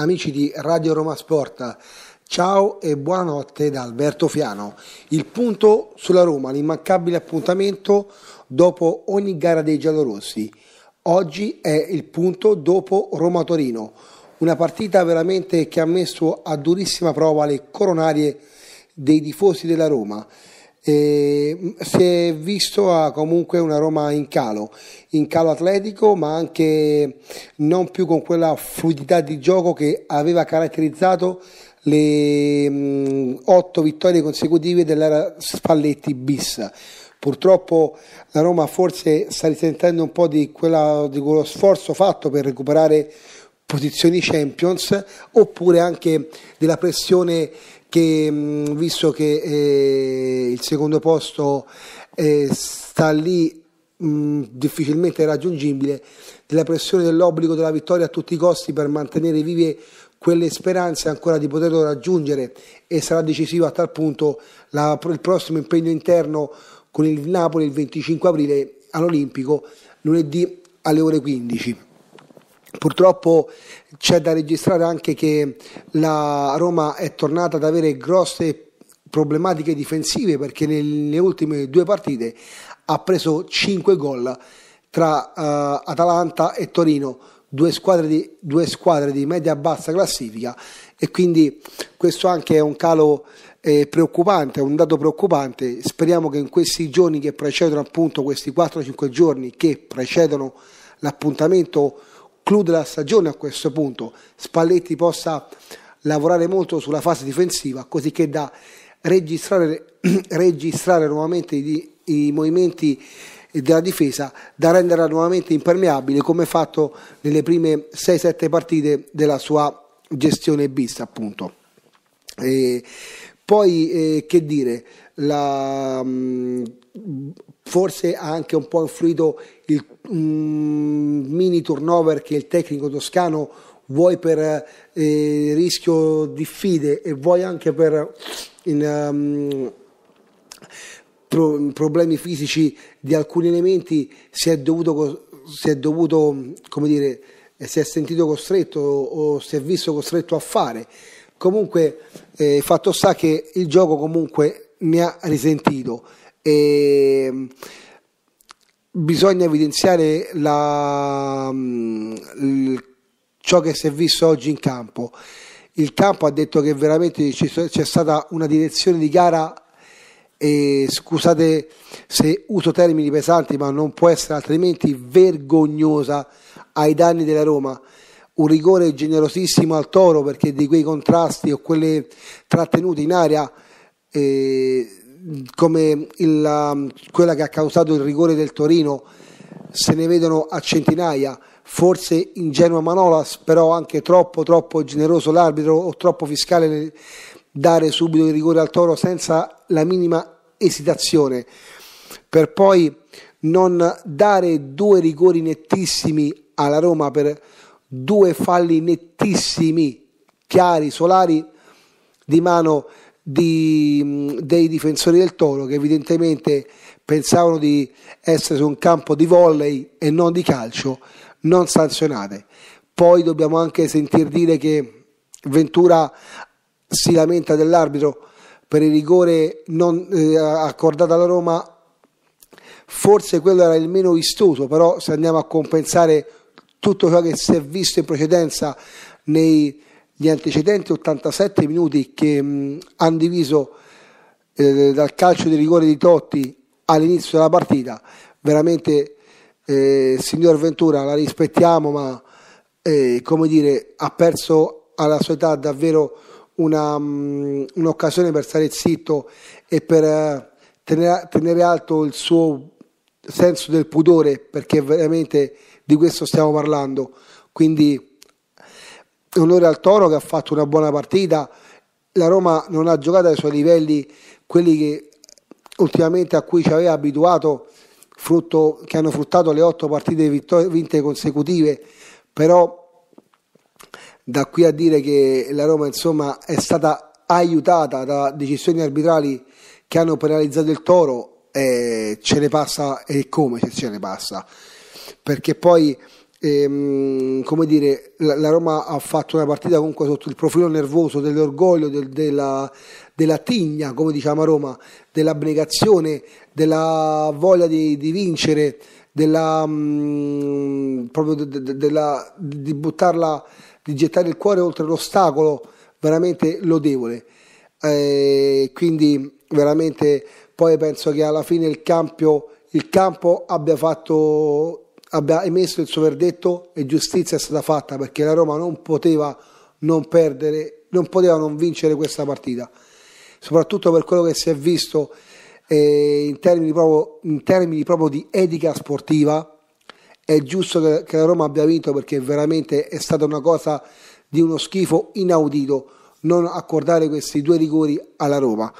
Amici di Radio Roma Sport, ciao e buonanotte da Alberto Fiano. Il punto sulla Roma, l'immancabile appuntamento dopo ogni gara dei giallorossi. Oggi è il punto dopo Roma-Torino, una partita veramente che ha messo a durissima prova le coronarie dei tifosi della Roma e mm, si è visto ah, comunque una Roma in calo, in calo atletico ma anche non più con quella fluidità di gioco che aveva caratterizzato le mm, otto vittorie consecutive dell'era Spalletti bis. Purtroppo la Roma forse sta risentendo un po' di, quella, di quello sforzo fatto per recuperare posizioni Champions oppure anche della pressione che mm, visto che eh, il secondo posto eh, sta lì mh, mm, difficilmente raggiungibile, della pressione dell'obbligo della vittoria a tutti i costi per mantenere vive quelle speranze ancora di poterlo raggiungere e sarà decisivo a tal punto la, il prossimo impegno interno con il Napoli il 25 aprile all'Olimpico lunedì alle ore 15. Purtroppo c'è da registrare anche che la Roma è tornata ad avere grosse problematiche difensive perché nelle ultime due partite ha preso 5 gol tra uh, Atalanta e Torino, due squadre, di, due squadre di media-bassa classifica e quindi questo anche è un calo eh, preoccupante, un dato preoccupante. Speriamo che in questi giorni che precedono appunto questi 4-5 giorni che precedono l'appuntamento conclude la stagione a questo punto, Spalletti possa lavorare molto sulla fase difensiva, così che da registrare, registrare nuovamente i, i movimenti della difesa da renderla nuovamente impermeabile come fatto nelle prime 6-7 partite della sua gestione bis appunto. E poi, eh, che dire, la, mm, forse ha anche un po' influito il mm, mini turnover che il tecnico toscano vuoi per eh, rischio di fide e vuoi anche per in, um, pro, problemi fisici di alcuni elementi si è dovuto, si è dovuto come dire eh, si è sentito costretto o si è visto costretto a fare Comunque, eh, fatto sta che il gioco comunque ne ha risentito. E ehm, bisogna evidenziare la, mm, il, ciò che si è visto oggi in campo. Il campo ha detto che veramente c'è stata una direzione di gara e scusate se uso termini pesanti, ma non può essere altrimenti vergognosa ai danni della Roma un rigore generosissimo al Toro perché di quei contrasti o quelle trattenute in aria eh, come il, quella che ha causato il rigore del Torino se ne vedono a centinaia forse ingenuo Manolas però anche troppo troppo generoso l'arbitro o troppo fiscale nel dare subito il rigore al Toro senza la minima esitazione per poi non dare due rigori nettissimi alla Roma per due falli nettissimi, chiari, solari di mano di, mm, dei difensori del Toro che evidentemente pensavano di essere su un campo di volley e non di calcio, non sanzionate. Poi dobbiamo anche sentir dire che Ventura si lamenta dell'arbitro per il rigore non, eh, accordato alla Roma, forse quello era il meno vistoso, però se andiamo a compensare tutto ciò che si è visto in precedenza negli antecedenti 87 minuti che mh, hanno diviso eh, dal calcio di rigore di Totti all'inizio della partita, veramente eh, signor Ventura la rispettiamo ma eh, come dire ha perso alla sua età davvero una, mh, un'occasione per stare zitto e per eh, tenere, tenere alto il suo senso del pudore perché veramente di questo stiamo parlando. Quindi onore al Toro che ha fatto una buona partita, la Roma non ha giocato ai suoi livelli, quelli che ultimamente a cui ci aveva abituato, frutto, che hanno fruttato le otto partite vittor- vinte consecutive, però da qui a dire che la Roma insomma è stata aiutata da decisioni arbitrali che hanno penalizzato il Toro, eh, ce ne passa e come ce ne passa perché poi ehm, come dire, la, la, Roma ha fatto una partita comunque sotto il profilo nervoso dell'orgoglio, del, della, della tigna, come diciamo a Roma, dell'abnegazione, della voglia di, di vincere, della, mh, mm, proprio de, de, della, di buttarla, di gettare il cuore oltre l'ostacolo, veramente lodevole. Eh, quindi veramente poi penso che alla fine il campo, il campo abbia fatto abbia emesso il suo verdetto e giustizia è stata fatta perché la Roma non poteva non perdere, non poteva non vincere questa partita, soprattutto per quello che si è visto eh, in, termini proprio, in, termini proprio, di etica sportiva. È giusto che, che la Roma abbia vinto perché veramente è stata una cosa di uno schifo inaudito non accordare questi due rigori alla Roma.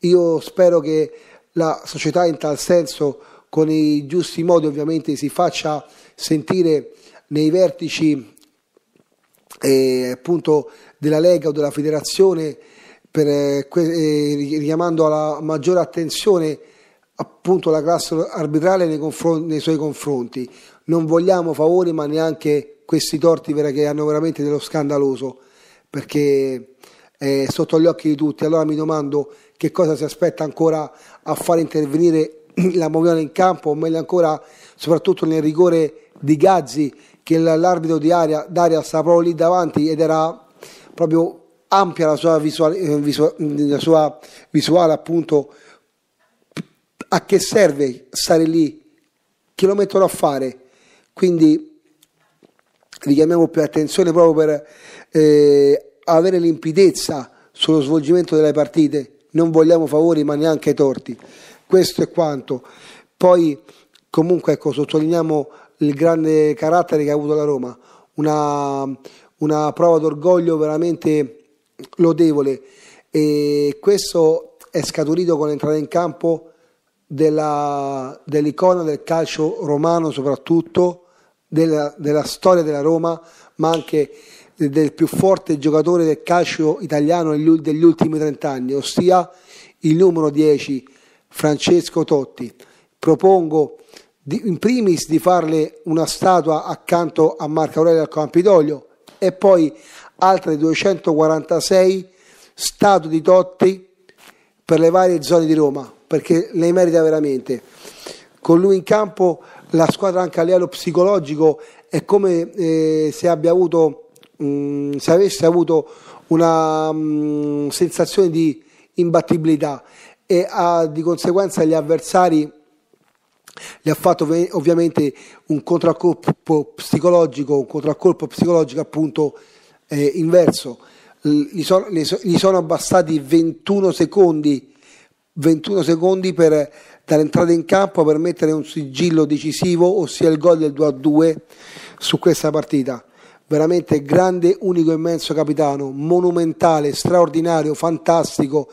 Io spero che la società in tal senso con i giusti modi ovviamente si faccia sentire nei vertici eh, appunto della Lega o della federazione per, eh, eh richiamando alla maggiore attenzione appunto la classe arbitrale nei, nei suoi confronti non vogliamo favori ma neanche questi torti che hanno veramente dello scandaloso perché è eh, sotto gli occhi di tutti allora mi domando che cosa si aspetta ancora a far intervenire la muovevano in campo, o meglio ancora, soprattutto nel rigore di Gazzi, che l'arbitro di Aria, Daria stava proprio lì davanti ed era proprio ampia la sua visuale, eh, visuale, la sua visuale appunto. A che serve stare lì? Che lo mettono a fare? Quindi richiamiamo più attenzione proprio per eh, avere limpidezza sullo svolgimento delle partite. Non vogliamo favori ma neanche torti. Questo è quanto. Poi comunque ecco, sottolineiamo il grande carattere che ha avuto la Roma, una, una prova d'orgoglio veramente lodevole e questo è scaturito con l'entrata in campo della, dell'icona del calcio romano soprattutto, della, della storia della Roma, ma anche del più forte giocatore del calcio italiano degli ultimi 30 anni, ossia il numero 10 Francesco Totti. Propongo di, in primis di farle una statua accanto a Marco Aurelio al Campidoglio e poi altre 246 statue di Totti per le varie zone di Roma, perché le merita veramente. Con lui in campo la squadra anche a livello psicologico è come eh, se, avuto, mh, mm, se avesse avuto una mh, mm, sensazione di imbattibilità e ha di conseguenza gli avversari gli ha fatto ovviamente un contraccolpo psicologico, un contraccolpo psicologico appunto eh, inverso. Gli sono, gli sono bastati 21 secondi, 21 secondi per, dall'entrata in campo per mettere un sigillo decisivo, ossia il gol del 2-2 a su questa partita. Veramente grande, unico, immenso capitano, monumentale, straordinario, fantastico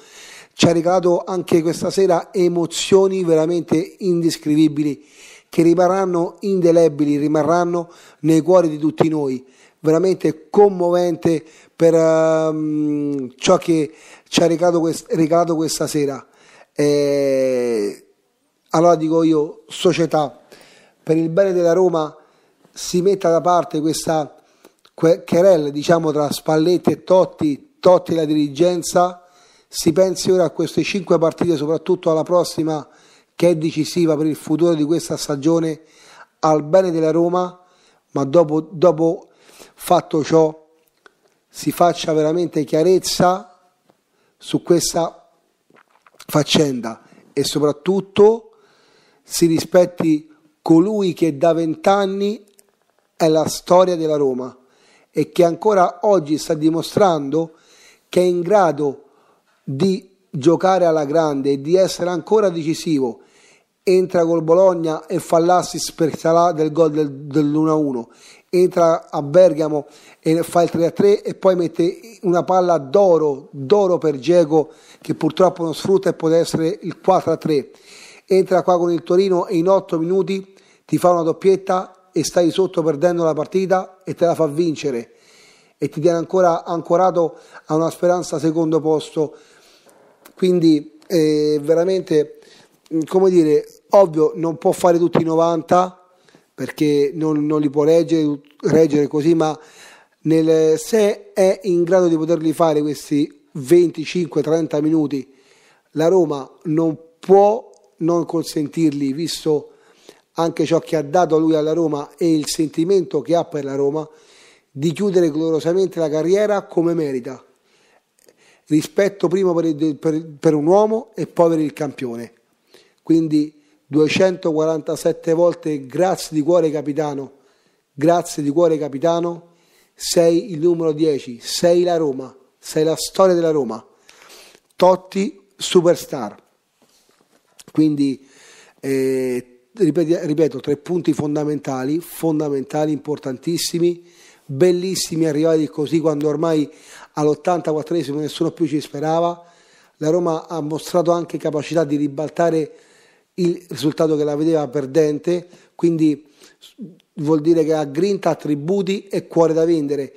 ci ha regalato anche questa sera emozioni veramente indescrivibili che rimarranno indelebili, rimarranno nei cuori di tutti noi. Veramente commovente per um, ciò che ci ha regalato, quest- regalato questa sera. Eh, allora dico io, società, per il bene della Roma si metta da parte questa que- querella diciamo, tra Spalletti e Totti, Totti la dirigenza si pensi ora a queste cinque partite, soprattutto alla prossima che è decisiva per il futuro di questa stagione, al bene della Roma, ma dopo, dopo fatto ciò si faccia veramente chiarezza su questa faccenda e soprattutto si rispetti colui che da vent'anni è la storia della Roma e che ancora oggi sta dimostrando che è in grado di giocare alla grande e di essere ancora decisivo entra col Bologna e fa l'assist per Salah del gol del, dell'1-1 entra a Bergamo e fa il 3-3 e poi mette una palla d'oro, d'oro per Diego che purtroppo non sfrutta e può essere il 4-3 entra qua con il Torino e in 8 minuti ti fa una doppietta e stai sotto perdendo la partita e te la fa vincere e ti tiene ancora ancorato a una speranza secondo posto quindi eh, veramente, mm, come dire, ovvio non può fare tutti i 90 perché non, non li può reggere, reggere così, ma nel, se è in grado di poterli fare questi 25-30 minuti, la Roma non può non consentirli, visto anche ciò che ha dato lui alla Roma e il sentimento che ha per la Roma, di chiudere gloriosamente la carriera come merita rispetto prima per, il, per, per un uomo e poi per il campione. Quindi 247 volte grazie di cuore capitano, grazie di cuore capitano, sei il numero 10, sei la Roma, sei la storia della Roma. Totti superstar. Quindi eh, ripeto, ripeto, tre punti fondamentali, fondamentali, importantissimi bellissimi arrivati così quando ormai all'84esimo nessuno più ci sperava. La Roma ha mostrato anche capacità di ribaltare il risultato che la vedeva perdente, quindi vuol dire che ha grinta, attributi e cuore da vendere,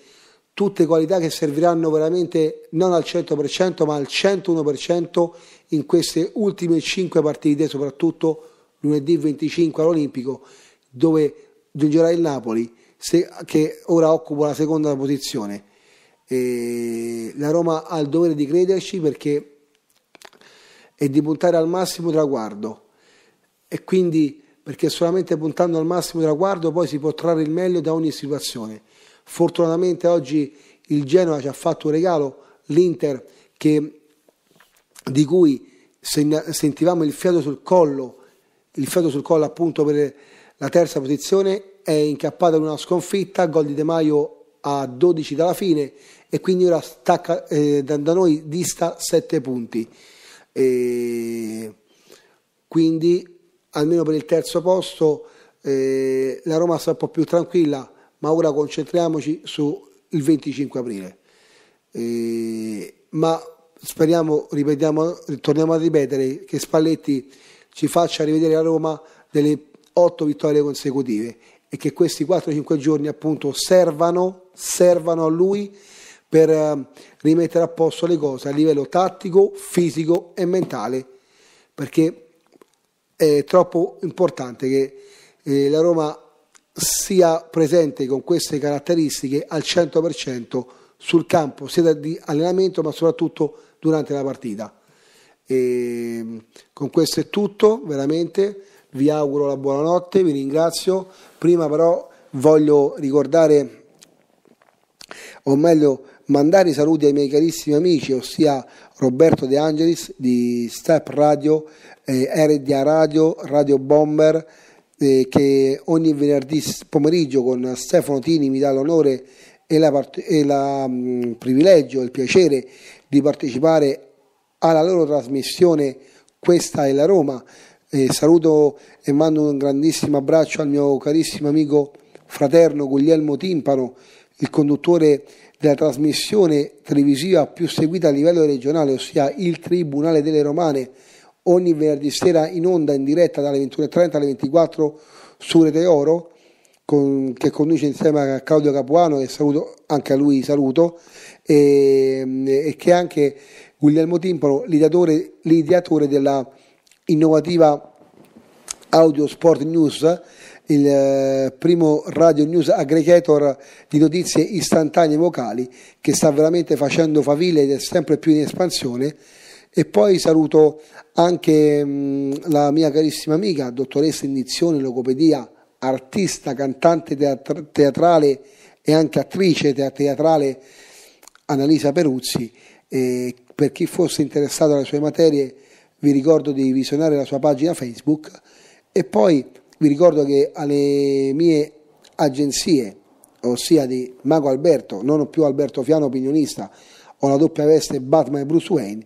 tutte qualità che serviranno veramente non al 100% ma al 101% in queste ultime 5 partite, soprattutto lunedì 25 all'Olimpico, dove giungerà il Napoli se, che ora occupa la seconda posizione. E la Roma ha il dovere di crederci perché è di puntare al massimo traguardo e quindi perché solamente puntando al massimo traguardo poi si può trarre il meglio da ogni situazione. Fortunatamente oggi il Genoa ci ha fatto un regalo, l'Inter che, di cui sentivamo il fiato sul collo, il fiato sul collo appunto per la terza posizione è incappata in una sconfitta, gol di De Maio a 12 dalla fine e quindi ora stacca, eh, da, noi dista 7 punti. E quindi almeno per il terzo posto eh, la Roma sta un po' più tranquilla, ma ora concentriamoci sul 25 aprile. E, ma speriamo, ripetiamo, torniamo a ripetere che Spalletti ci faccia rivedere la Roma delle 8 vittorie consecutive e che questi 4-5 giorni appunto servano, servano a lui per ehm, rimettere a posto le cose a livello tattico, fisico e mentale, perché è troppo importante che eh, la Roma sia presente con queste caratteristiche al 100% sul campo, sia di allenamento ma soprattutto durante la partita. E ehm, con questo è tutto, veramente vi auguro la buonanotte, vi ringrazio. Prima però voglio ricordare, o meglio, mandare i saluti ai miei carissimi amici, ossia Roberto De Angelis di Step Radio, eh, RDA Radio, Radio Bomber, eh, che ogni venerdì pomeriggio con Stefano Tini mi dà l'onore e il part- mm, privilegio il piacere di partecipare alla loro trasmissione Questa è la Roma eh, saluto e mando un grandissimo abbraccio al mio carissimo amico fraterno Guglielmo Timpano, il conduttore della trasmissione televisiva più seguita a livello regionale, ossia il Tribunale delle Romane, ogni venerdì sera in onda in diretta dalle 21.30 alle 24 su Rete Oro, con, che conduce insieme a Claudio Capuano, e saluto, anche a lui saluto, e, e che è anche Guglielmo Timpano, l'ideatore, l'ideatore della innovativa Audio Sport News, il eh, primo radio news aggregator di notizie istantanee vocali che sta veramente facendo faville ed è sempre più in espansione. E poi saluto anche mm, la mia carissima amica, dottoressa in dizione, logopedia, artista, cantante teatrale e anche attrice teatrale Annalisa Peruzzi. E per chi fosse interessato alle sue materie, vi ricordo di visionare la sua pagina Facebook e poi vi ricordo che alle mie agenzie, ossia di Mago Alberto, non ho più Alberto Fiano opinionista, ho la doppia veste Batman e Bruce Wayne,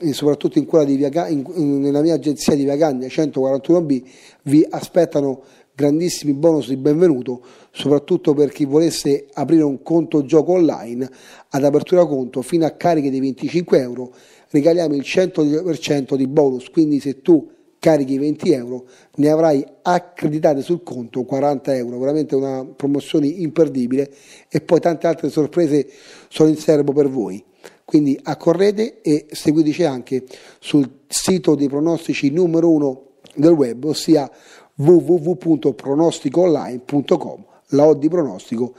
e soprattutto in quella di Via, in, nella mia agenzia di Via Gagna 141B, vi aspettano grandissimi bonus di benvenuto, soprattutto per chi volesse aprire un conto gioco online ad apertura conto fino a cariche di 25 euro, regaliamo il 100% di bonus, quindi se tu carichi 20 euro ne avrai accreditate sul conto 40 euro veramente una promozione imperdibile e poi tante altre sorprese sono in serbo per voi quindi accorrete e seguiteci anche sul sito dei pronostici numero uno del web ossia www.pronosticoonline.com, la odd di pronostico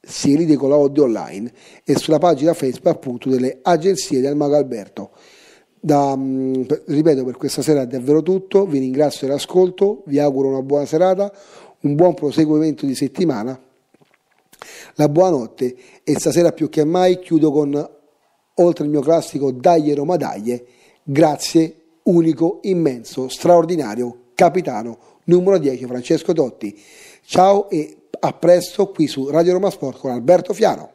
si ride con la odd online e sulla pagina Facebook appunto delle agenzie del Mago Alberto. Da, ripeto, per questa sera è davvero tutto, vi ringrazio dell'ascolto, vi auguro una buona serata, un buon proseguimento di settimana, la buonanotte e stasera più che mai chiudo con, oltre il mio classico Daglie Roma Daglie, grazie, unico, immenso, straordinario, capitano numero 10 Francesco Dotti. Ciao e a presto qui su Radio Roma Sport con Alberto Fiano.